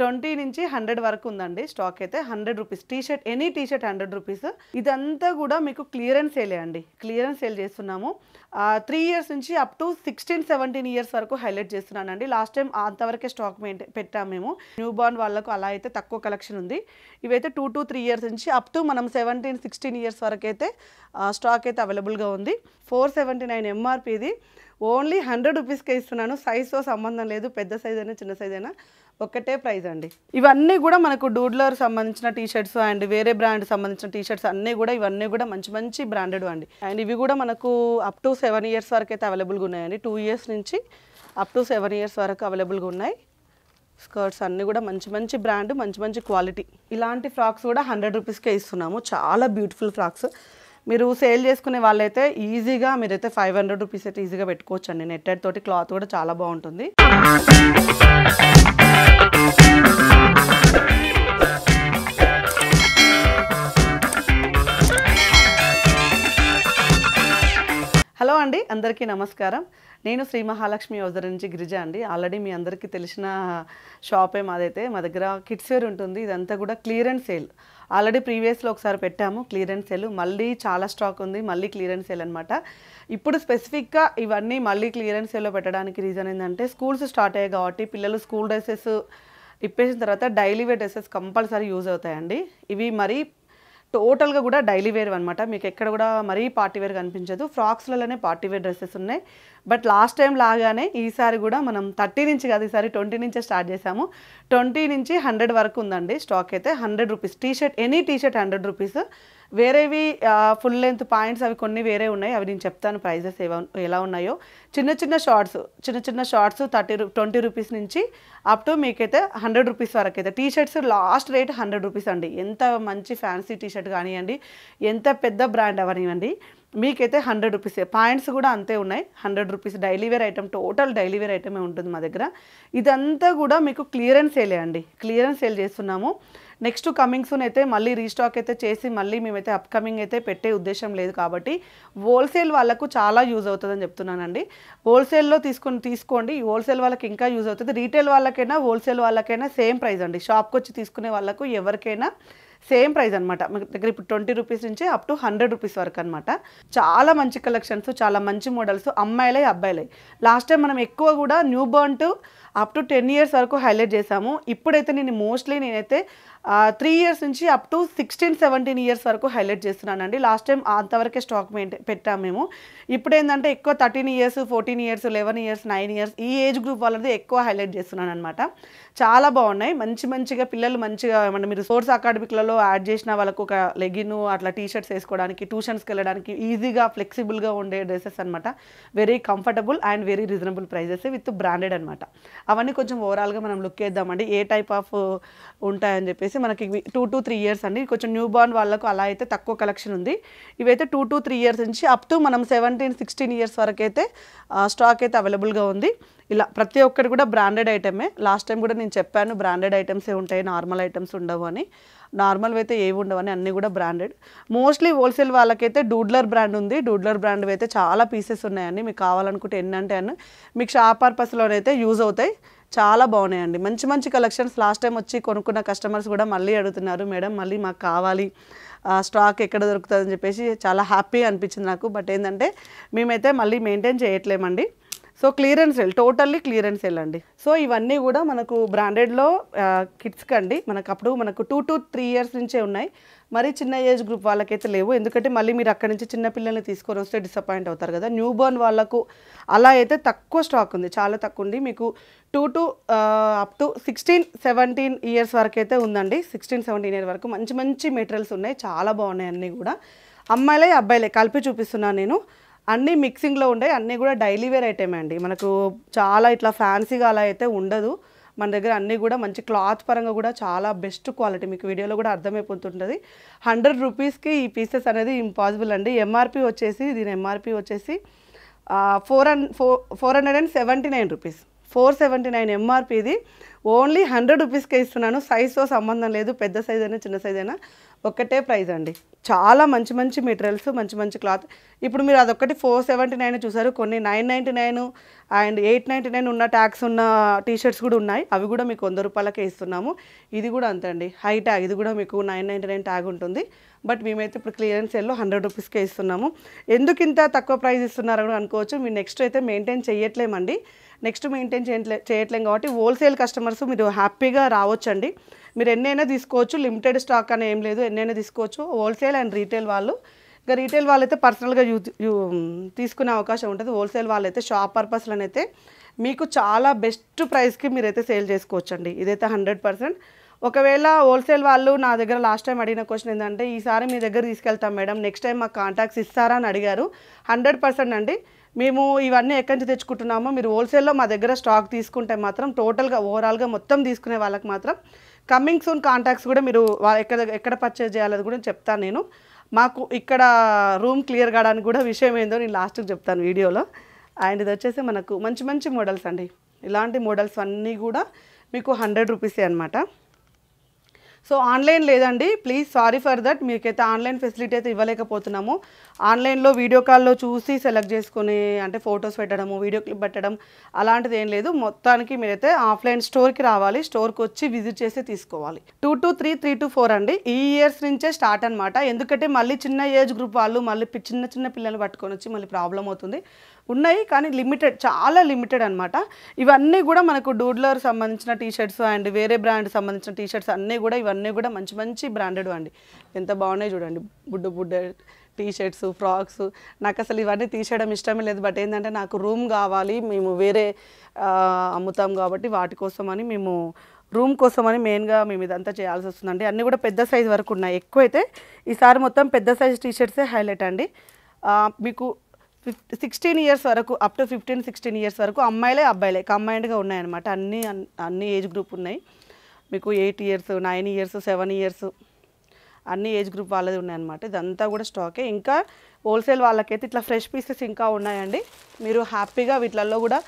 twenty నుంచి hundred వరకు ఉందండి స్టాక్ అయితే hundred rupees T shirt any T shirt hundred rupees ఇదంతా కూడా మీకు క్లియరెన్స్ సేలే అండి క్లియరెన్స్ సేల్ చేస్తున్నాము త్రీ ఇయర్స్ నుంచి up to sixteen seventeen years వరకు హైలైట్ చేస్తున్నానండి లాస్ట్ టైం అంతవరకే స్టాక్ పెట్టాము మేము న్యూ బార్న్ వాళ్ళకు అలా అయితే తక్కువ కలెక్షన్ ఉంది ఇవైతే టూ టు త్రీ ఇయర్స్ నుంచి అప్ టు మనం సెవెంటీన్ సిక్స్టీన్ ఇయర్స్ వరకు అయితే స్టాక్ అయితే అవైలబుల్గా ఉంది ఫోర్ సెవెంటీ నైన్ ఎంఆర్పి ఇది ఓన్లీ హండ్రెడ్ రూపీస్కే ఇస్తున్నాను సైజ్తో సంబంధం లేదు పెద్ద సైజ్ అయినా చిన్న సైజ్ అయినా ఒక్కటే ప్రైజ్ అండి ఇవన్నీ కూడా మనకు డూడ్లర్ సంబంధించిన టీ షర్ట్స్ అండ్ వేరే బ్రాండ్ సంబంధించిన టీషర్ట్స్ అన్నీ కూడా ఇవన్నీ కూడా మంచి మంచి బ్రాండెడ్ అండి అండ్ ఇవి కూడా మనకు అప్ టు సెవెన్ ఇయర్స్ వరకు అయితే అవైలబుల్గా ఉన్నాయండి టూ ఇయర్స్ నుంచి అప్ టు సెవెన్ ఇయర్స్ వరకు అవైలబుల్గా ఉన్నాయి స్కర్ట్స్ అన్నీ కూడా మంచి మంచి బ్రాండ్ మంచి మంచి క్వాలిటీ ఇలాంటి ఫ్రాక్స్ కూడా హండ్రెడ్ రూపీస్కే ఇస్తున్నాము చాలా బ్యూటిఫుల్ ఫ్రాక్స్ మీరు సేల్ చేసుకునే వాళ్ళైతే ఈజీగా మీరైతే ఫైవ్ హండ్రెడ్ రూపీస్ అయితే ఈజీగా పెట్టుకోవచ్చు అండి నెట్టెడ్ తోటి క్లాత్ కూడా చాలా బాగుంటుంది హలో అండి అందరికీ నమస్కారం నేను శ్రీ మహాలక్ష్మి ఓజర్ నుంచి గిరిజ అండి ఆల్రెడీ మీ అందరికీ తెలిసిన షాపే మాదైతే మా దగ్గర కిడ్స్ వేర్ ఉంటుంది ఇదంతా కూడా క్లియరెన్స్ సేల్ ఆల్రెడీ ప్రీవియస్లో ఒకసారి పెట్టాము క్లియరెన్స్ సేల్ మళ్ళీ చాలా స్టాక్ ఉంది మళ్ళీ క్లియరెన్స్ సేల్ అనమాట ఇప్పుడు స్పెసిఫిక్గా ఇవన్నీ మళ్ళీ క్లియరెన్స్ సేల్లో పెట్టడానికి రీజన్ ఏంటంటే స్కూల్స్ స్టార్ట్ అయ్యాయి కాబట్టి పిల్లలు స్కూల్ డ్రెస్సెస్ ఇప్పేసిన తర్వాత daily wear dresses compulsory use అవుతాయండి ఇవి మరి టోటల్గా కూడా డైలీ వేర్ అనమాట మీకు ఎక్కడ కూడా మరీ పార్టీ వేర్ కనిపించదు ఫ్రాక్స్లలోనే పార్టీ వేర్ డ్రెస్సెస్ ఉన్నాయి బట్ లాస్ట్ టైం లాగానే ఈసారి కూడా మనం థర్టీ నుంచి కాదు ఈసారి ట్వంటీ నుంచే స్టార్ట్ చేసాము ట్వంటీ నుంచి హండ్రెడ్ వరకు ఉందండి స్టాక్ అయితే hundred rupees T shirt any T shirt hundred rupees వేరేవి ఫుల్ లెంత్ పాయింట్స్ అవి కొన్ని వేరే ఉన్నాయి అవి నేను చెప్తాను ప్రైజెస్ ఎలా ఉన్నాయో చిన్న చిన్న షార్ట్స్ చిన్న చిన్న షార్ట్స్ థర్టీ ట్వంటీ రూపీస్ నుంచి అప్ టు మీకైతే హండ్రెడ్ రూపీస్ వరకు అయితే T shirts last rate hundred rupees అండి ఎంత మంచి ఫ్యాన్సీ టీ షర్ట్ కానివ్వండి ఎంత పెద్ద బ్రాండ్ అవనివ్వండి మీకైతే హండ్రెడ్ రూపీస్ పాయింట్స్ కూడా అంతే ఉన్నాయి hundred rupees daily wear item total daily wear ఐటమే ఉంటుంది మా దగ్గర ఇదంతా కూడా మీకు క్లియరెన్స్ సేలే అండి క్లియరెన్స్ సేల్ చేస్తున్నాము నెక్స్ట్ కమింగ్ సూన్ అయితే మళ్ళీ రీస్టాక్ అయితే చేసి మళ్ళీ మేమైతే అప్కమింగ్ అయితే పెట్టే ఉద్దేశం లేదు కాబట్టి హోల్సేల్ వాళ్ళకు చాలా యూజ్ అవుతుందని చెప్తున్నానండి హోల్సేల్లో తీసుకుని తీసుకోండి హోల్సేల్ వాళ్ళకి ఇంకా యూజ్ అవుతుంది రీటైల్ వాళ్ళకైనా హోల్సేల్ వాళ్ళకైనా సేమ్ ప్రైస్ అండి షాప్కి వచ్చి తీసుకునే వాళ్ళకు ఎవరికైనా సేమ్ ప్రైస్ అనమాట మీ దగ్గర ఇప్పుడు ట్వంటీ రూపీస్ నుంచి అప్ టు హండ్రెడ్ రూపీస్ వరకు అనమాట చాలా మంచి కలెక్షన్స్ చాలా మంచి మోడల్స్ అమ్మాయిలై అబ్బాయిలై లాస్ట్ టైం మనం ఎక్కువ కూడా newborn to up to ten years వరకు హైలైట్ చేశాము ఇప్పుడైతే నేను మోస్ట్లీ నేనైతే త్రీ ఇయర్స్ నుంచి up to sixteen seventeen years వరకు హైలైట్ చేస్తున్నానండి లాస్ట్ టైం అంతవరకే స్టాక్ మెయింటైన్ పెట్టాము మేము ఇప్పుడు ఏంటంటే ఎక్కువ thirteen years fourteen years eleven years nine years ఈ ఏజ్ గ్రూప్ వాళ్ళది ఎక్కువ హైలైట్ చేస్తున్నాను అనమాట చాలా బాగున్నాయి మంచి మంచిగా పిల్లలు మంచిగా ఏమన్నా మీరు స్పోర్ట్స్ అకాడమిక్లలో యాడ్ చేసిన వాళ్ళకు ఒక లెగిన్ అట్లా టీషర్ట్స్ వేసుకోవడానికి ట్యూషన్స్కి వెళ్ళడానికి ఈజీగా ఫ్లెక్సిబుల్గా ఉండే డ్రెస్సెస్ అనమాట very comfortable and very reasonable prices with branded అనమాట అవన్నీ కొంచెం ఓవరాల్గా మనం లుక్ వేద్దామండి ఏ టైప్ ఆఫ్ ఉంటాయని చెప్పేసి వచ్చేసి మనకి టూ టు త్రీ ఇయర్స్ అండి కొంచెం న్యూ బార్న్ వాళ్ళకు అలా అయితే తక్కువ కలెక్షన్ ఉంది ఇవైతే టూ టు త్రీ ఇయర్స్ నుంచి అప్ టు మనం సెవెంటీన్ సిక్స్టీన్ ఇయర్స్ వరకు అయితే స్టాక్ అయితే అవైలబుల్గా ఉంది ఇలా ప్రతి ఒక్కటి కూడా బ్రాండెడ్ ఐటమే లాస్ట్ టైం కూడా నేను చెప్పాను బ్రాండెడ్ ఐటమ్సే ఉంటాయి నార్మల్ ఐటమ్స్ ఉండవు అని నార్మల్ అయితే ఏవి ఉండవని అన్నీ కూడా బ్రాండెడ్ మోస్ట్లీ హోల్సేల్ వాళ్ళకైతే డూడ్లర్ బ్రాండ్ ఉంది డూడ్లర్ బ్రాండ్ అయితే చాలా పీసెస్ ఉన్నాయండి మీకు కావాలనుకుంటే ఎన్ని అంటే మీకు షాప్ పర్పస్లోనైతే యూజ్ అవుతాయి చాలా బాగున్నాయండి మంచి మంచి కలెక్షన్స్ లాస్ట్ టైం వచ్చి కొనుక్కున్న కస్టమర్స్ కూడా మళ్ళీ అడుగుతున్నారు మేడం మళ్ళీ మాకు కావాలి స్టాక్ ఎక్కడ దొరుకుతుందని చెప్పేసి చాలా హ్యాపీ అనిపించింది నాకు బట్ ఏంటంటే మేమైతే మళ్ళీ మెయింటైన్ చేయట్లేమండి so clearance sale totally clearance sale అండి సో ఇవన్నీ కూడా మనకు బ్రాండెడ్లో కిడ్స్కి అండి మనకు అప్పుడు మనకు టూ టు త్రీ ఇయర్స్ నుంచే ఉన్నాయి మరి చిన్న ఏజ్ గ్రూప్ వాళ్ళకైతే లేవు ఎందుకంటే మళ్ళీ మీరు అక్కడి నుంచి చిన్న పిల్లల్ని తీసుకొని వస్తే డిసప్పాయింట్ అవుతారు కదా న్యూ బోర్న్ వాళ్ళకు అలా అయితే తక్కువ స్టాక్ ఉంది చాలా తక్కువ ఉంది మీకు two to up to sixteen seventeen years వరకు అయితే ఉందండి సిక్స్టీన్ సెవెంటీన్ ఇయర్ వరకు మంచి మంచి మెటీరియల్స్ ఉన్నాయి చాలా బాగున్నాయి అన్నీ కూడా అమ్మాయిలే అబ్బాయిలే కలిపి చూపిస్తున్నాను నేను అన్నీ మిక్సింగ్లో ఉండే అన్నీ కూడా డైలీ వేర్ ఐటమే అండి మనకు చాలా ఇట్లా ఫ్యాన్సీగా అలా అయితే ఉండదు మన దగ్గర అన్నీ కూడా మంచి క్లాత్ పరంగా కూడా చాలా బెస్ట్ క్వాలిటీ మీకు వీడియోలో కూడా అర్థమైపోతుంటుంది హండ్రెడ్ రూపీస్కి ఈ పీసెస్ అనేది ఇంపాసిబుల్ అండి ఎంఆర్పి వచ్చేసి దీని ఎంఆర్పి వచ్చేసి ఫోర్ హండ్ four four hundred and seventy nine rupees four seventy nine MRP ఇది ఓన్లీ హండ్రెడ్ రూపీస్కే ఇస్తున్నాను సైజ్తో సంబంధం లేదు పెద్ద సైజ్ అయినా చిన్న సైజ్ అయినా ఒక్కటే ప్రైజ్ అండి చాలా మంచి మంచి మెటీరియల్స్ మంచి మంచి క్లాత్ ఇప్పుడు మీరు అదొకటి ఫోర్ సెవెంటీ నైన్ చూసారు కొన్ని nine ninety nine and eight ninety nine ఉన్న ట్యాక్స్ ఉన్న టీషర్ట్స్ కూడా ఉన్నాయి అవి కూడా మీకు వంద రూపాయలకే ఇస్తున్నాము ఇది కూడా అంతండి హై ట్యాగ్ ఇది కూడా మీకు నైన్ నైంటీ నైన్ ట్యాగ్ ఉంటుంది బట్ మేమైతే ఇప్పుడు క్లియరెన్స్ ఎల్లో హండ్రెడ్ రూపీస్కే ఇస్తున్నాము ఎందుకు ఇంత తక్కువ ప్రైస్ ఇస్తున్నారు అనుకోవచ్చు మీరు నెక్స్ట్ అయితే మెయింటైన్ చేయట్లేమండి నెక్స్ట్ మెయింటైన్ చేయట్లే చేయట్లేం కాబట్టి హోల్సేల్ కస్టమర్ కస్టమర్స్ మీరు హ్యాపీగా రావచ్చండి మీరు ఎన్నైనా తీసుకోవచ్చు లిమిటెడ్ స్టాక్ అని ఏం లేదు ఎన్నైనా తీసుకోవచ్చు హోల్సేల్ అండ్ రీటైల్ వాళ్ళు ఇంకా రీటైల్ వాళ్ళైతే పర్సనల్గా యూ తీసుకునే అవకాశం ఉంటుంది హోల్సేల్ వాళ్ళైతే షాప్ పర్పస్లోనైతే మీకు చాలా బెస్ట్ ప్రైస్కి మీరైతే సేల్ చేసుకోవచ్చండి ఇదైతే హండ్రెడ్ పర్సెంట్ ఒకవేళ హోల్సేల్ వాళ్ళు నా దగ్గర లాస్ట్ టైం అడిగిన క్వశ్చన్ ఏంటంటే ఈసారి మీ దగ్గర తీసుకెళ్తాం మేడం నెక్స్ట్ టైం మాకు కాంటాక్ట్స్ ఇస్తారా అని అడిగారు హండ్రెడ్ పర్సెంట్ అండి మేము ఇవన్నీ ఎక్కడి నుంచి తెచ్చుకుంటున్నామో మీరు హోల్సేల్లో మా దగ్గర స్టాక్ తీసుకుంటే మాత్రం టోటల్గా ఓవరాల్గా మొత్తం తీసుకునే వాళ్ళకి మాత్రం కమింగ్ సూన్ కాంటాక్ట్స్ కూడా మీరు ఎక్కడ ఎక్కడ పర్చేజ్ చేయాలని కూడా చెప్తాను నేను మాకు ఇక్కడ రూమ్ క్లియర్ కావడానికి కూడా విషయం ఏందో నేను లాస్ట్కి చెప్తాను వీడియోలో అండ్ ఇది వచ్చేసి మనకు మంచి మంచి మోడల్స్ అండి ఇలాంటి మోడల్స్ అన్నీ కూడా మీకు హండ్రెడ్ రూపీసే అనమాట సో ఆన్లైన్ లేదండి ప్లీజ్ సారీ ఫర్ దట్ మీకైతే ఆన్లైన్ ఫెసిలిటీ అయితే ఇవ్వలేకపోతున్నాము ఆన్లైన్లో వీడియో కాల్లో చూసి సెలెక్ట్ చేసుకుని అంటే ఫొటోస్ పెట్టడము వీడియో క్లిప్ పెట్టడం అలాంటిది ఏం లేదు మొత్తానికి మీరైతే ఆఫ్లైన్ స్టోర్కి రావాలి స్టోర్కి వచ్చి విజిట్ చేసి తీసుకోవాలి two to three three to four అండి ఈ ఇయర్స్ నుంచే స్టార్ట్ అనమాట ఎందుకంటే మళ్ళీ చిన్న ఏజ్ గ్రూప్ వాళ్ళు మళ్ళీ చిన్న చిన్న పిల్లలు పట్టుకొని వచ్చి మళ్ళీ ప్రాబ్లం అవుతుంది ఉన్నాయి కానీ లిమిటెడ్ చాలా లిమిటెడ్ అనమాట ఇవన్నీ కూడా మనకు డూడ్లర్ సంబంధించిన టీషర్ట్స్ అండ్ వేరే బ్రాండ్ సంబంధించిన టీషర్ట్స్ అన్నీ కూడా ఇవన్నీ కూడా మంచి మంచి బ్రాండెడ్ అండి ఎంత బాగున్నాయి చూడండి బుడ్డు బుడ్డ టీ షర్ట్స్ ఫ్రాక్స్ నాకు అసలు ఇవన్నీ తీసేయడం ఇష్టమే లేదు బట్ ఏంటంటే నాకు రూమ్ కావాలి మేము వేరే అమ్ముతాం కాబట్టి వాటి కోసం అని మేము రూమ్ కోసం అని మెయిన్గా మేము ఇదంతా చేయాల్సి వస్తుందండి అన్నీ కూడా పెద్ద సైజ్ వరకు ఉన్నాయి ఎక్కువైతే ఈసారి మొత్తం పెద్ద సైజ్ టీ షర్ట్సే హైలైట్ అండి మీకు ఫిఫ్ సిక్స్టీన్ ఇయర్స్ వరకు up to fifteen sixteen years వరకు అమ్మాయిలే అబ్బాయిలే కంబైన్డ్గా ఉన్నాయన్నమాట అన్ని అన్ని ఏజ్ గ్రూప్ ఉన్నాయి మీకు eight years nine years seven years అన్ని ఏజ్ గ్రూప్ వాళ్ళది ఉన్నాయన్నమాట ఇదంతా కూడా స్టాకే ఇంకా హోల్సేల్ వాళ్ళకైతే ఇట్లా ఫ్రెష్ పీసెస్ ఇంకా ఉన్నాయండి మీరు హ్యాపీగా వీటిలలో కూడా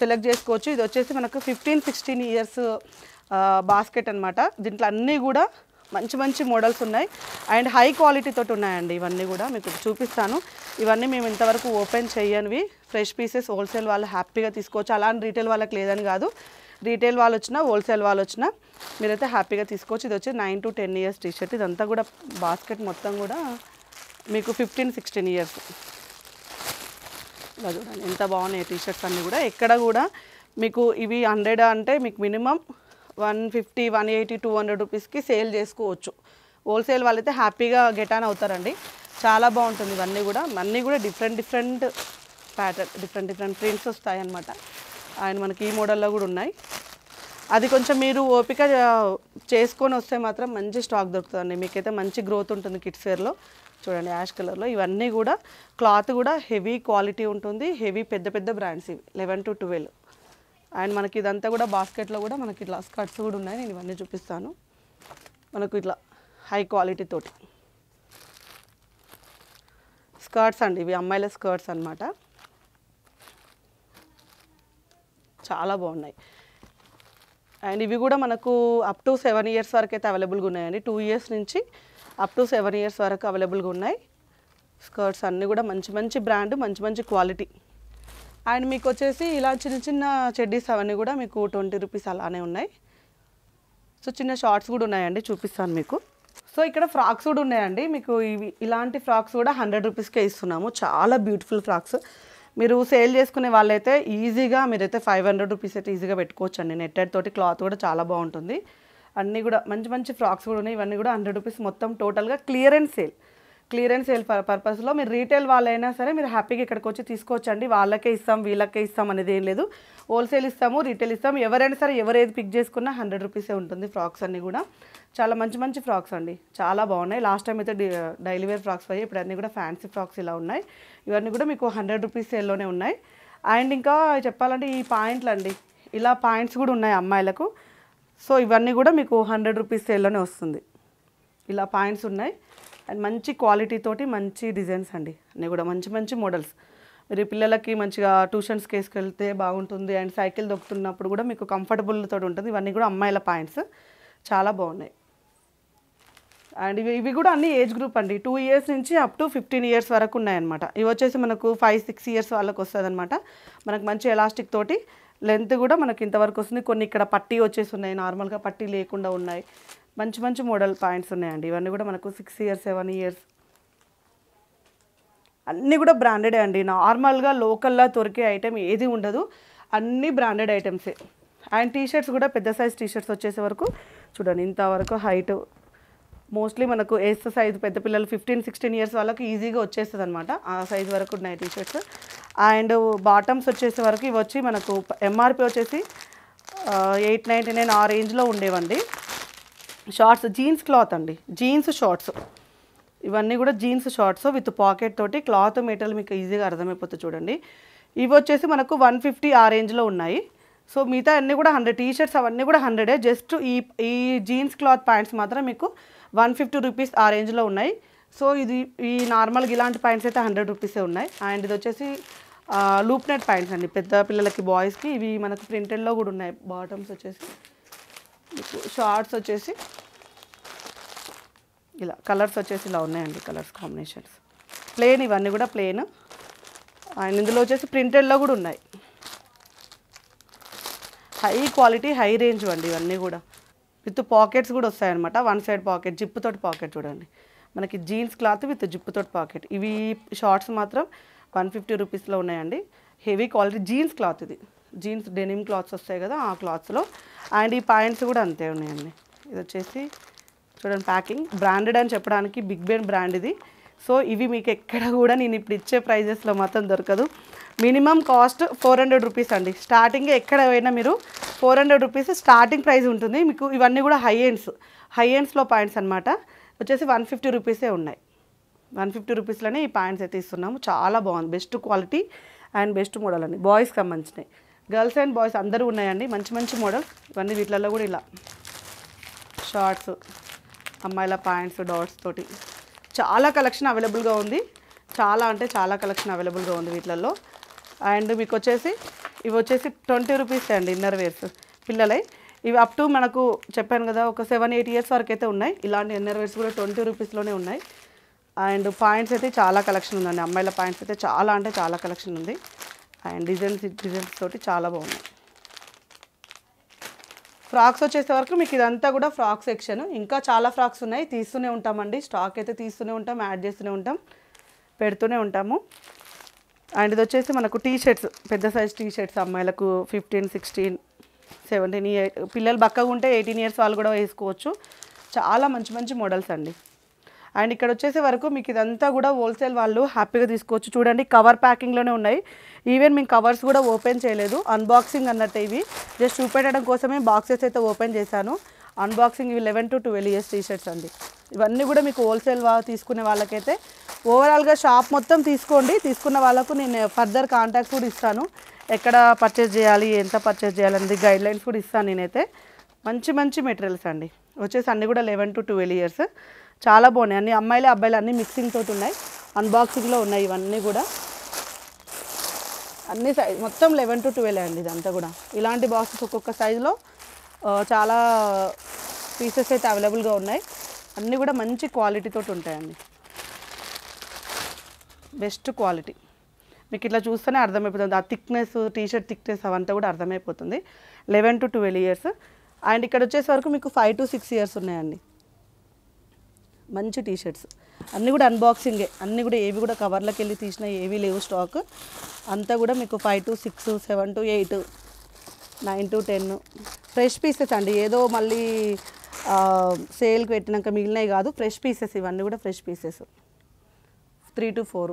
సెలెక్ట్ చేసుకోవచ్చు ఇది వచ్చేసి మనకు ఫిఫ్టీన్ సిక్స్టీన్ ఇయర్స్ బాస్కెట్ అనమాట దీంట్లో అన్నీ కూడా మంచి మంచి మోడల్స్ ఉన్నాయి అండ్ హై క్వాలిటీ తోటి ఉన్నాయండి ఇవన్నీ కూడా మీకు చూపిస్తాను ఇవన్నీ మేము ఇంతవరకు ఓపెన్ చేయనివి ఫ్రెష్ పీసెస్ హోల్సేల్ వాళ్ళు హ్యాపీగా తీసుకోవచ్చు అలాంటి రీటైల్ వాళ్ళకి లేదని కాదు రీటైల్ వాళ్ళు వచ్చినా హోల్సేల్ వాళ్ళు వచ్చినా మీరైతే హ్యాపీగా తీసుకోవచ్చు ఇది వచ్చి nine to ten years T shirt ఇదంతా కూడా బాస్కెట్ మొత్తం కూడా మీకు ఫిఫ్టీన్ సిక్స్టీన్ ఇయర్స్ ఇలా చూడండి ఎంత బాగున్నాయి టీ షర్ట్స్ అన్నీ కూడా ఎక్కడ కూడా మీకు ఇవి హండ్రెడ్ అంటే మీకు minimum one fifty one eighty two hundred రూపీస్కి సేల్ చేసుకోవచ్చు హోల్సేల్ వాళ్ళు అయితే హ్యాపీగా గెట్ ఆన్ అవుతారండి చాలా బాగుంటుంది ఇవన్నీ కూడా అన్నీ కూడా different different pattern different different prints వస్తాయి అన్నమాట ఆయన మనకి ఈ మోడల్లో కూడా ఉన్నాయి అది కొంచెం మీరు ఓపిక చేసుకొని వస్తే మాత్రం మంచి స్టాక్ దొరుకుతుందండి మీకైతే మంచి గ్రోత్ ఉంటుంది కిడ్స్ వేర్లో చూడండి యాష్ కలర్లో ఇవన్నీ కూడా క్లాత్ కూడా హెవీ క్వాలిటీ ఉంటుంది హెవీ పెద్ద పెద్ద బ్రాండ్స్ ఇవి లెవెన్ టు ట్వెల్వ్ అండ్ మనకి ఇదంతా కూడా బాస్కెట్లో కూడా మనకి ఇట్లా స్కర్ట్స్ కూడా ఉన్నాయి నేను ఇవన్నీ చూపిస్తాను మనకు ఇట్లా హై క్వాలిటీ తోటి స్కర్ట్స్ అండి ఇవి అమ్మాయిల స్కర్ట్స్ అనమాట చాలా బాగున్నాయి అండ్ ఇవి కూడా మనకు అప్ టు సెవెన్ ఇయర్స్ వరకు అయితే అవైలబుల్గా ఉన్నాయండి టూ ఇయర్స్ నుంచి అప్ టు సెవెన్ ఇయర్స్ వరకు అవైలబుల్గా ఉన్నాయి స్కర్ట్స్ అన్నీ కూడా మంచి మంచి బ్రాండ్ మంచి మంచి క్వాలిటీ అండ్ మీకు వచ్చేసి ఇలా చిన్న చిన్న చెడ్డీస్ అవన్నీ కూడా మీకు ట్వంటీ రూపీస్ అలానే ఉన్నాయి సో చిన్న షార్ట్స్ కూడా ఉన్నాయండి చూపిస్తాను మీకు సో ఇక్కడ ఫ్రాక్స్ కూడా ఉన్నాయండి మీకు ఇవి ఇలాంటి ఫ్రాక్స్ కూడా హండ్రెడ్ రూపీస్కే ఇస్తున్నాము చాలా బ్యూటిఫుల్ ఫ్రాక్స్ మీరు సేల్ చేసుకునే వాళ్ళైతే ఈజీగా మీరైతే ఫైవ్ హండ్రెడ్ రూపీస్ అయితే ఈజీగా పెట్టుకోవచ్చు అండి నెట్టెడ్ తోటి క్లాత్ కూడా చాలా బాగుంటుంది అన్నీ కూడా మంచి మంచి ఫ్రాక్స్ కూడా ఉన్నాయి ఇవన్నీ కూడా హండ్రెడ్ రూపీస్ మొత్తం టోటల్గా అండ్ సేల్ క్లియరెన్స్ సేల్ పర్పస్లో మీరు రీటైల్ వాళ్ళైనా సరే మీరు హ్యాపీగా ఇక్కడికి వచ్చి తీసుకోవచ్చండి వాళ్ళకే ఇస్తాం వీళ్ళకే ఇస్తాం అనేది ఏం లేదు హోల్సేల్ ఇస్తాము రీటైల్ ఇస్తాము ఎవరైనా సరే ఎవరేది పిక్ చేసుకున్నా హండ్రెడ్ రూపీసే ఉంటుంది ఫ్రాక్స్ అన్నీ కూడా చాలా మంచి మంచి ఫ్రాక్స్ అండి చాలా బాగున్నాయి లాస్ట్ టైం అయితే డైలీ వేర్ ఫ్రాక్స్ అయ్యాయి ఇప్పుడు అన్నీ కూడా ఫ్యాన్సీ ఫ్రాక్స్ ఇలా ఉన్నాయి ఇవన్నీ కూడా మీకు హండ్రెడ్ రూపీస్ సేల్లోనే ఉన్నాయి అండ్ ఇంకా చెప్పాలంటే ఈ పాయింట్లు అండి ఇలా పాయింట్స్ కూడా ఉన్నాయి అమ్మాయిలకు సో ఇవన్నీ కూడా మీకు హండ్రెడ్ రూపీస్ సేల్లోనే వస్తుంది ఇలా పాయింట్స్ ఉన్నాయి అండ్ మంచి క్వాలిటీ తోటి మంచి డిజైన్స్ అండి అన్నీ కూడా మంచి మంచి మోడల్స్ మీరు పిల్లలకి మంచిగా ట్యూషన్స్కి వేసుకెళ్తే బాగుంటుంది అండ్ సైకిల్ దొక్కుతున్నప్పుడు కూడా మీకు కంఫర్టబుల్తో ఉంటుంది ఇవన్నీ కూడా అమ్మాయిల పాయింట్స్ చాలా బాగున్నాయి అండ్ ఇవి ఇవి కూడా అన్ని ఏజ్ గ్రూప్ అండి టూ ఇయర్స్ నుంచి అప్ టు ఫిఫ్టీన్ ఇయర్స్ వరకు ఉన్నాయన్నమాట ఇవి వచ్చేసి మనకు ఫైవ్ సిక్స్ ఇయర్స్ వాళ్ళకి అనమాట మనకు మంచి ఎలాస్టిక్ తోటి లెంత్ కూడా మనకి ఇంతవరకు వస్తుంది కొన్ని ఇక్కడ పట్టీ వచ్చేసి ఉన్నాయి నార్మల్గా పట్టీ లేకుండా ఉన్నాయి మంచి మంచి మోడల్ పాయింట్స్ ఉన్నాయండి ఇవన్నీ కూడా మనకు సిక్స్ ఇయర్స్ సెవెన్ ఇయర్స్ అన్నీ కూడా బ్రాండెడే అండి నార్మల్గా లోకల్లా దొరికే ఐటెం ఏది ఉండదు అన్నీ బ్రాండెడ్ ఐటమ్సే అండ్ టీషర్ట్స్ కూడా పెద్ద సైజ్ టీషర్ట్స్ వచ్చేసే వరకు చూడండి ఇంతవరకు హైట్ మోస్ట్లీ మనకు ఏ సైజ్ పెద్ద పిల్లలు ఫిఫ్టీన్ సిక్స్టీన్ ఇయర్స్ వాళ్ళకి ఈజీగా వచ్చేస్తుంది అనమాట ఆ సైజ్ వరకు ఉన్నాయి టీషర్ట్స్ అండ్ బాటమ్స్ వచ్చేసే వరకు ఇవి వచ్చి మనకు ఎంఆర్పి వచ్చేసి ఎయిట్ నైంటీ నైన్ ఆ రేంజ్లో ఉండేవండి షార్ట్స్ జీన్స్ క్లాత్ అండి జీన్స్ షార్ట్స్ ఇవన్నీ కూడా జీన్స్ షార్ట్స్ విత్ పాకెట్ తోటి క్లాత్ మెటీరియల్ మీకు ఈజీగా అర్థమైపోతుంది చూడండి ఇవి వచ్చేసి మనకు వన్ ఫిఫ్టీ ఆ రేంజ్లో ఉన్నాయి సో మిగతా అన్నీ కూడా హండ్రెడ్ టీ షర్ట్స్ అవన్నీ కూడా హండ్రెడే జస్ట్ ఈ ఈ జీన్స్ క్లాత్ ప్యాంట్స్ మాత్రం మీకు వన్ ఫిఫ్టీ రూపీస్ ఆ రేంజ్లో ఉన్నాయి సో ఇది ఈ నార్మల్గా ఇలాంటి ప్యాంట్స్ అయితే హండ్రెడ్ రూపీసే ఉన్నాయి అండ్ ఇది వచ్చేసి లూప్ నెట్ ప్యాంట్స్ అండి పెద్ద పిల్లలకి బాయ్స్కి ఇవి మనకు ప్రింటెడ్లో కూడా ఉన్నాయి బాటమ్స్ వచ్చేసి షార్ట్స్ వచ్చేసి ఇలా కలర్స్ వచ్చేసి ఇలా ఉన్నాయండి కలర్స్ కాంబినేషన్స్ ప్లేన్ ఇవన్నీ కూడా ప్లేన్ అండ్ ఇందులో వచ్చేసి ప్రింటెడ్లో కూడా ఉన్నాయి హై క్వాలిటీ హై రేంజ్ అండి ఇవన్నీ కూడా విత్ పాకెట్స్ కూడా వస్తాయన్నమాట వన్ సైడ్ పాకెట్ జిప్పుతోటి పాకెట్ చూడండి మనకి జీన్స్ క్లాత్ విత్ జిప్పుతోటి పాకెట్ ఇవి షార్ట్స్ మాత్రం వన్ ఫిఫ్టీ రూపీస్లో ఉన్నాయండి హెవీ క్వాలిటీ జీన్స్ క్లాత్ ఇది జీన్స్ డెనిమ్ క్లాత్స్ వస్తాయి కదా ఆ క్లాత్స్లో అండ్ ఈ ప్యాంట్స్ కూడా అంతే ఉన్నాయండి ఇది వచ్చేసి చూడండి ప్యాకింగ్ బ్రాండెడ్ అని చెప్పడానికి బిగ్ బెన్ బ్రాండ్ ఇది సో ఇవి మీకు ఎక్కడ కూడా నేను ఇప్పుడు ఇచ్చే ప్రైజెస్లో మాత్రం దొరకదు minimum cost four hundred rupees అండి స్టార్టింగ్ ఎక్కడ పోయినా మీరు four hundred rupees starting price ఉంటుంది మీకు ఇవన్నీ కూడా హై ఎండ్స్ హై ఎండ్స్లో పాయింట్స్ అనమాట వచ్చేసి వన్ ఫిఫ్టీ రూపీసే ఉన్నాయి వన్ ఫిఫ్టీ రూపీస్లోనే ఈ పాయింట్స్ అయితే ఇస్తున్నాము చాలా బాగుంది best quality and best model అండి బాయ్స్కి సంబంధించినవి గర్ల్స్ అండ్ బాయ్స్ అందరూ ఉన్నాయండి మంచి మంచి మోడల్ ఇవన్నీ వీటిలలో కూడా ఇలా షార్ట్స్ అమ్మాయిల ప్యాంట్స్ డాట్స్ తోటి చాలా కలెక్షన్ అవైలబుల్గా ఉంది చాలా అంటే చాలా కలెక్షన్ అవైలబుల్గా ఉంది వీటిలలో అండ్ మీకు వచ్చేసి ఇవి వచ్చేసి ట్వంటీ రూపీస్ అండి ఇన్నర్ వేర్స్ పిల్లలై ఇవి అప్ టు మనకు చెప్పాను కదా ఒక సెవెన్ ఎయిట్ ఇయర్స్ వరకు అయితే ఉన్నాయి ఇలాంటి ఇన్నర్ వేర్స్ కూడా ట్వంటీ రూపీస్లోనే ఉన్నాయి అండ్ పాయింట్స్ అయితే చాలా కలెక్షన్ ఉందండి అమ్మాయిల పాయింట్స్ అయితే చాలా అంటే చాలా కలెక్షన్ ఉంది అండ్ డిజైన్స్ డిజైన్స్ తోటి చాలా బాగున్నాయి ఫ్రాక్స్ వచ్చేసే వరకు మీకు ఇదంతా కూడా ఫ్రాక్ సెక్షన్ ఇంకా చాలా ఫ్రాక్స్ ఉన్నాయి తీస్తూనే ఉంటామండి స్టాక్ అయితే తీస్తూనే ఉంటాం యాడ్ చేస్తూనే ఉంటాం పెడుతూనే ఉంటాము అండ్ ఇది వచ్చేసి మనకు టీ షర్ట్స్ పెద్ద సైజ్ టీ షర్ట్స్ అమ్మాయిలకు ఫిఫ్టీన్ సిక్స్టీన్ సెవెంటీన్ ఇయర్ పిల్లలు బక్కగా ఉంటే ఎయిటీన్ ఇయర్స్ వాళ్ళు కూడా వేసుకోవచ్చు చాలా మంచి మంచి మోడల్స్ అండి అండ్ ఇక్కడ వచ్చేసే వరకు మీకు ఇదంతా కూడా హోల్సేల్ వాళ్ళు హ్యాపీగా తీసుకోవచ్చు చూడండి కవర్ ప్యాకింగ్లోనే ఉన్నాయి ఈవెన్ మేము కవర్స్ కూడా ఓపెన్ చేయలేదు అన్బాక్సింగ్ అన్నట్టు ఇవి జస్ట్ చూపెట్టడం కోసమే బాక్సెస్ అయితే ఓపెన్ చేశాను అన్బాక్సింగ్ ఇవి eleven to twelve years T-shirts అండి ఇవన్నీ కూడా మీకు హోల్సేల్ తీసుకునే వాళ్ళకైతే ఓవరాల్గా షాప్ మొత్తం తీసుకోండి తీసుకున్న వాళ్ళకు నేను ఫర్దర్ కాంటాక్ట్ కూడా ఇస్తాను ఎక్కడ పర్చేజ్ చేయాలి ఎంత పర్చేజ్ చేయాలనేది గైడ్ లైన్స్ కూడా ఇస్తాను నేనైతే మంచి మంచి మెటీరియల్స్ అండి వచ్చేసి అన్నీ కూడా లెవెన్ టు ట్వెల్వ్ ఇయర్స్ చాలా బాగున్నాయి అన్ని అమ్మాయిలు అబ్బాయిలు అన్నీ మిక్సింగ్తో ఉన్నాయి అన్బాక్సింగ్లో ఉన్నాయి ఇవన్నీ కూడా అన్ని సైజ్ మొత్తం లెవెన్ టు ట్వెల్వ్ అండి ఇదంతా కూడా ఇలాంటి బాక్సెస్ ఒక్కొక్క సైజులో చాలా పీసెస్ అయితే అవైలబుల్గా ఉన్నాయి అన్నీ కూడా మంచి క్వాలిటీతో ఉంటాయండి బెస్ట్ క్వాలిటీ మీకు ఇట్లా చూస్తేనే అర్థమైపోతుంది ఆ థిక్నెస్ టీషర్ట్ థిక్నెస్ అవంతా కూడా అర్థమైపోతుంది eleven to twelve years and ఇక్కడ వచ్చేసరికి మీకు ఫైవ్ టు సిక్స్ ఇయర్స్ ఉన్నాయండి మంచి టీషర్ట్స్ అన్నీ కూడా అన్బాక్సింగే అన్నీ కూడా ఏవి కూడా కవర్లకు వెళ్ళి తీసిన ఏవి లేవు స్టాక్ అంతా కూడా మీకు five to six seven to eight nine to ten fresh pieces అండి ఏదో మళ్ళీ సేల్కి పెట్టినాక మిగిలినవి కాదు ఫ్రెష్ పీసెస్ ఇవన్నీ కూడా fresh pieces three to four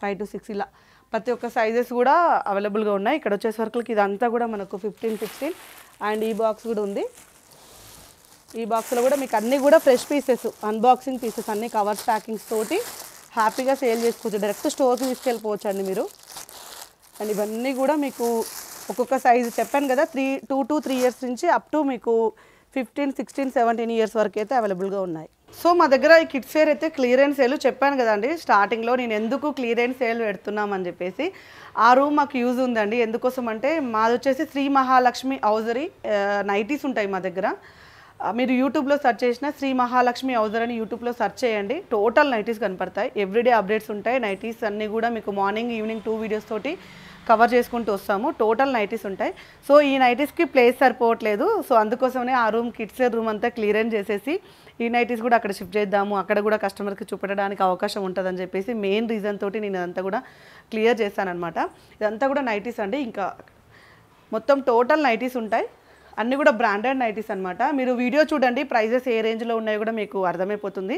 five to six ఇలా ప్రతి ఒక్క సైజెస్ కూడా అవైలబుల్గా ఉన్నాయి ఇక్కడ వచ్చేసరికి ఇదంతా కూడా మనకు ఫిఫ్టీన్ సిక్స్టీన్ అండ్ ఈ బాక్స్ కూడా ఉంది ఈ బాక్స్లో కూడా మీకు అన్నీ కూడా ఫ్రెష్ పీసెస్ అన్బాక్సింగ్ పీసెస్ అన్నీ కవర్స్ ప్యాకింగ్స్ తోటి హ్యాపీగా సేల్ చేసుకోవచ్చు డైరెక్ట్ స్టోర్కి తీసుకెళ్ళిపోవచ్చు అండి మీరు అండ్ ఇవన్నీ కూడా మీకు ఒక్కొక్క సైజు చెప్పాను కదా three two to three years నుంచి అప్ టు మీకు ఫిఫ్టీన్ సిక్స్టీన్ సెవెంటీన్ ఇయర్స్ వరకు అయితే అవైలబుల్గా ఉన్నాయి సో మా దగ్గర ఈ కిట్ వేర్ అయితే క్లియరెన్స్ సేల్ చెప్పాను కదండి స్టార్టింగ్లో నేను ఎందుకు క్లియరెన్స్ సేల్ పెడుతున్నామని చెప్పేసి ఆ రూమ్ మాకు యూజ్ ఉందండి ఎందుకోసం అంటే మాది వచ్చేసి శ్రీ మహాలక్ష్మి హౌజరీ నైటీస్ ఉంటాయి మా దగ్గర మీరు యూట్యూబ్లో సెర్చ్ చేసిన శ్రీ మహాలక్ష్మి హౌజర్ అని యూట్యూబ్లో సెర్చ్ చేయండి టోటల్ నైటీస్ కనపడతాయి ఎవ్రీడే అప్డేట్స్ ఉంటాయి నైటీస్ అన్నీ కూడా మీకు మార్నింగ్ ఈవినింగ్ టూ వీడియోస్ తోటి కవర్ చేసుకుంటూ వస్తాము టోటల్ నైటీస్ ఉంటాయి సో ఈ నైటీస్కి ప్లేస్ సరిపోవట్లేదు సో అందుకోసమే ఆ రూమ్ కిడ్స్ రూమ్ అంతా క్లియరెన్స్ చేసేసి ఈ నైటీస్ కూడా అక్కడ షిఫ్ట్ చేద్దాము అక్కడ కూడా కస్టమర్కి చూపెట్టడానికి అవకాశం ఉంటుందని చెప్పేసి మెయిన్ రీజన్ తోటి నేను అదంతా కూడా క్లియర్ అనమాట ఇదంతా కూడా నైటీస్ అండి ఇంకా మొత్తం టోటల్ నైటీస్ ఉంటాయి అన్నీ కూడా బ్రాండెడ్ నైటీస్ అనమాట మీరు వీడియో చూడండి ప్రైజెస్ ఏ రేంజ్లో ఉన్నాయో కూడా మీకు అర్థమైపోతుంది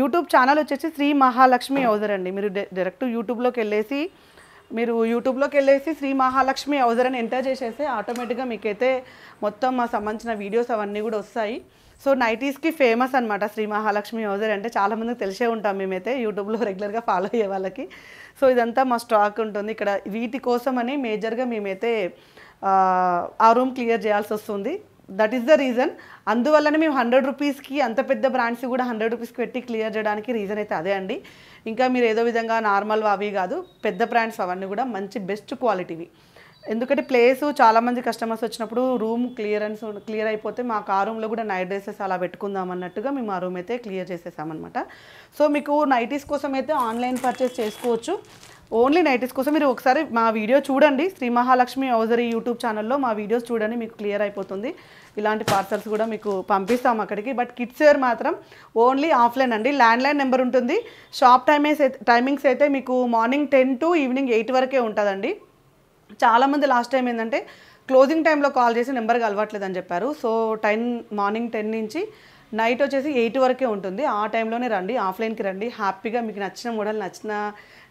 యూట్యూబ్ ఛానల్ వచ్చేసి శ్రీ మహాలక్ష్మి హౌజర్ అండి మీరు డైరెక్ట్ యూట్యూబ్లోకి వెళ్ళేసి మీరు యూట్యూబ్లోకి వెళ్ళేసి శ్రీ మహాలక్ష్మి హౌజర్ అని ఎంటర్ చేసేస్తే ఆటోమేటిక్గా మీకైతే మొత్తం మా సంబంధించిన వీడియోస్ అవన్నీ కూడా వస్తాయి సో నైటీస్కి ఫేమస్ అనమాట శ్రీ మహాలక్ష్మి హౌజర్ అంటే చాలామందికి తెలిసే ఉంటాం మేమైతే యూట్యూబ్లో రెగ్యులర్గా ఫాలో అయ్యే వాళ్ళకి సో ఇదంతా మా స్టాక్ ఉంటుంది ఇక్కడ వీటి కోసం అని మేజర్గా మేమైతే ఆ రూమ్ క్లియర్ చేయాల్సి వస్తుంది దట్ ఈస్ ద రీజన్ అందువల్లనే మేము హండ్రెడ్ రూపీస్కి అంత పెద్ద బ్రాండ్స్ కూడా హండ్రెడ్ రూపీస్కి పెట్టి క్లియర్ చేయడానికి రీజన్ అయితే అదే అండి ఇంకా మీరు ఏదో విధంగా నార్మల్ అవి కాదు పెద్ద బ్రాండ్స్ అవన్నీ కూడా మంచి బెస్ట్ క్వాలిటీవి ఎందుకంటే ప్లేస్ చాలామంది కస్టమర్స్ వచ్చినప్పుడు రూమ్ క్లియరెన్స్ క్లియర్ అయిపోతే మాకు ఆ రూమ్లో కూడా నైట్ డ్రెస్సెస్ అలా పెట్టుకుందాం అన్నట్టుగా మేము ఆ రూమ్ అయితే క్లియర్ చేసేసామన్నమాట సో మీకు నైటీస్ కోసం అయితే ఆన్లైన్ పర్చేస్ చేసుకోవచ్చు ఓన్లీ నైటీస్ కోసం మీరు ఒకసారి మా వీడియో చూడండి శ్రీ మహాలక్ష్మి ఔజరీ యూట్యూబ్ ఛానల్లో మా వీడియోస్ చూడండి మీకు క్లియర్ అయిపోతుంది ఇలాంటి పార్సల్స్ కూడా మీకు పంపిస్తాం అక్కడికి బట్ కిడ్స్ వేర్ మాత్రం ఓన్లీ ఆఫ్లైన్ అండి ల్యాండ్లైన్ నెంబర్ ఉంటుంది షాప్ టైమేస్ టైమింగ్స్ అయితే మీకు morning ten to evening eight వరకే ఉంటుందండి చాలామంది లాస్ట్ టైం ఏంటంటే క్లోజింగ్ టైంలో కాల్ చేసి నెంబర్ కలవట్లేదు అని చెప్పారు సో టెన్ మార్నింగ్ టెన్ నుంచి నైట్ వచ్చేసి ఎయిట్ వరకే ఉంటుంది ఆ టైంలోనే రండి ఆఫ్లైన్కి రండి హ్యాపీగా మీకు నచ్చిన మోడల్ నచ్చిన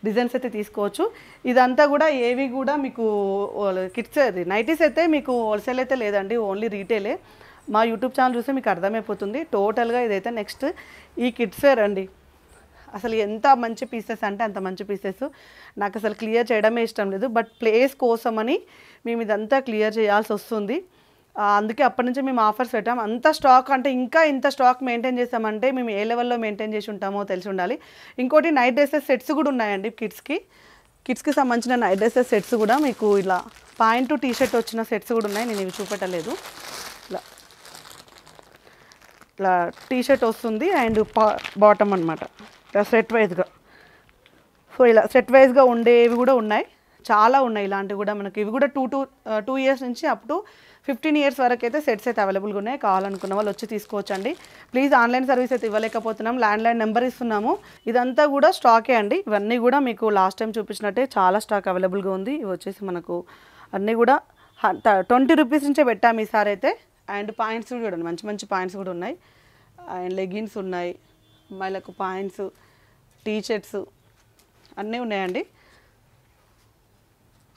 డిజైన్స్ అయితే తీసుకోవచ్చు ఇదంతా కూడా ఏవి కూడా మీకు కిట్స్ అది నైటీస్ అయితే మీకు హోల్సేల్ అయితే లేదండి ఓన్లీ రీటైలే మా యూట్యూబ్ ఛానల్ చూస్తే మీకు అర్థమైపోతుంది టోటల్గా ఇదైతే నెక్స్ట్ ఈ కిట్సే రండి అసలు ఎంత మంచి పీసెస్ అంటే అంత మంచి పీసెస్ నాకు అసలు క్లియర్ చేయడమే ఇష్టం లేదు బట్ ప్లేస్ కోసమని మేము ఇదంతా క్లియర్ చేయాల్సి వస్తుంది అందుకే అప్పటి నుంచి మేము ఆఫర్స్ పెట్టాం అంత స్టాక్ అంటే ఇంకా ఇంత స్టాక్ మెయింటైన్ చేసామంటే మేము ఏ లెవెల్లో మెయింటైన్ చేసి ఉంటామో తెలిసి ఉండాలి ఇంకోటి నైట్ డ్రెస్సెస్ సెట్స్ కూడా ఉన్నాయండి కిడ్స్కి కిడ్స్కి సంబంధించిన నైట్ డ్రెస్సెస్ సెట్స్ కూడా మీకు ఇలా పాయింట్ టీ షర్ట్ వచ్చిన సెట్స్ కూడా ఉన్నాయి నేను ఇవి చూపెట్టలేదు ఇలా ఇలా టీషర్ట్ వస్తుంది అండ్ బాటమ్ అనమాట ఇలా సెట్ వైజ్గా సో ఇలా సెట్ వైజ్గా ఉండేవి కూడా ఉన్నాయి చాలా ఉన్నాయి ఇలాంటివి కూడా మనకి ఇవి కూడా టూ టూ టూ ఇయర్స్ నుంచి అప్ టు ఫిఫ్టీన్ ఇయర్స్ వరకు అయితే సెట్స్ అయితే అవైలబుల్గా ఉన్నాయి కావాలనుకున్న వాళ్ళు వచ్చి తీసుకోవచ్చండి ప్లీజ్ ఆన్లైన్ సర్వీస్ అయితే ఇవ్వలేకపోతున్నాం ల్యాండ్లైన్ నెంబర్ ఇస్తున్నాము ఇదంతా కూడా స్టాకే అండి ఇవన్నీ కూడా మీకు లాస్ట్ టైం చూపించినట్టే చాలా స్టాక్ అవైలబుల్గా ఉంది ఇవి వచ్చేసి మనకు అన్నీ కూడా ట్వంటీ రూపీస్ నుంచే పెట్టాము ఈసారి అయితే అండ్ పాయింట్స్ కూడా చూడండి మంచి మంచి పాయింట్స్ కూడా ఉన్నాయి అండ్ లెగిన్స్ ఉన్నాయి అమ్మాయిలకు పాయింట్స్ టీ షర్ట్స్ అన్నీ ఉన్నాయండి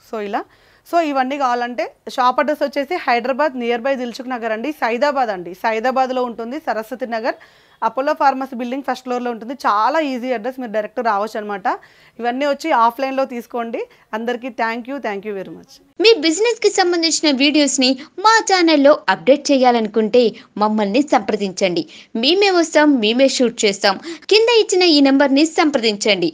సో ఇలా సో ఇవన్నీ కావాలంటే షాప్ అడ్రస్ వచ్చేసి Hyderabad near by Dilsukhnagar అండి సైదాబాద్ అండి సైదాబాద్లో ఉంటుంది Saraswati Nagar Apollo pharmacy building first ఫ్లోర్లో ఉంటుంది చాలా ఈజీ అడ్రస్ మీరు డైరెక్ట్ రావచ్చు అనమాట ఇవన్నీ వచ్చి ఆఫ్లైన్లో తీసుకోండి అందరికీ thank you thank you very much మీ బిజినెస్కి సంబంధించిన వీడియోస్ని మా ఛానల్లో అప్డేట్ చేయాలనుకుంటే మమ్మల్ని సంప్రదించండి మేమే వస్తాం మేమే షూట్ చేస్తాం కింద ఇచ్చిన ఈ నెంబర్ని సంప్రదించండి